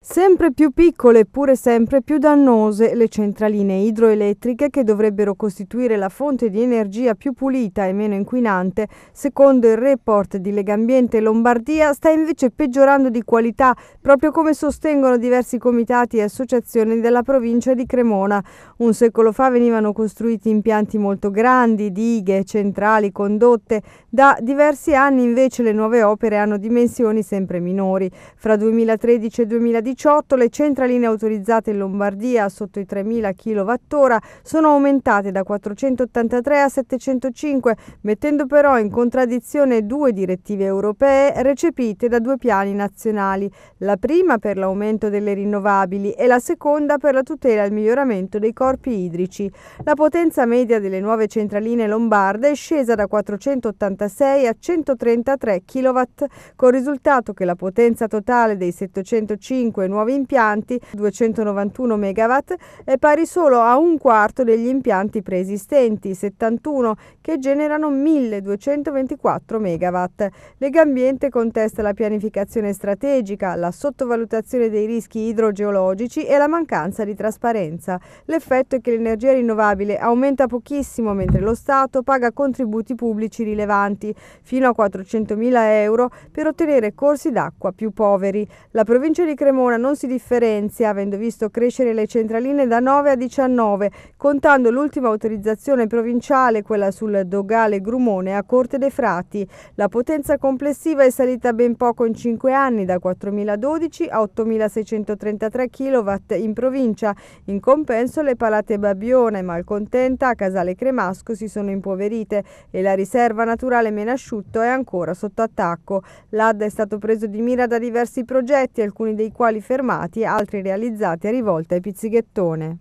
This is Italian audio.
Sempre più piccole eppure sempre più dannose le centraline idroelettriche che dovrebbero costituire la fonte di energia più pulita e meno inquinante, secondo il report di Legambiente Lombardia, sta invece peggiorando di qualità, proprio come sostengono diversi comitati e associazioni della provincia di Cremona. Un secolo fa venivano costruiti impianti molto grandi, dighe, centrali, condotte. Da diversi anni invece le nuove opere hanno dimensioni sempre minori. Fra 2013 e 2019 2018 le centraline autorizzate in Lombardia sotto i 3.000 kWh sono aumentate da 483 a 705, mettendo però in contraddizione due direttive europee recepite da due piani nazionali, la prima per l'aumento delle rinnovabili e la seconda per la tutela e il miglioramento dei corpi idrici. La potenza media delle nuove centraline lombarde è scesa da 486 a 133 kW, con il risultato che la potenza totale dei 705 5 nuovi impianti, 291 MW, è pari solo a un quarto degli impianti preesistenti, 71, che generano 1224 MW. Legambiente contesta la pianificazione strategica, la sottovalutazione dei rischi idrogeologici e la mancanza di trasparenza. L'effetto è che l'energia rinnovabile aumenta pochissimo mentre lo Stato paga contributi pubblici rilevanti, fino a 400.000 euro, per ottenere corsi d'acqua più poveri. La provincia di Cremona ora non si differenzia, avendo visto crescere le centraline da 9 a 19, contando l'ultima autorizzazione provinciale, quella sul Dogale Grumone a Corte dei Frati. La potenza complessiva è salita ben poco in 5 anni, da 4.012 a 8.633 kW in provincia. In compenso le palate Babbione, Malcontenta, a Casale Cremasco si sono impoverite e la riserva naturale Menasciutto è ancora sotto attacco. L'AD è stato preso di mira da diversi progetti, alcuni dei quali fermati altri realizzati a rivolta e pizzighettone.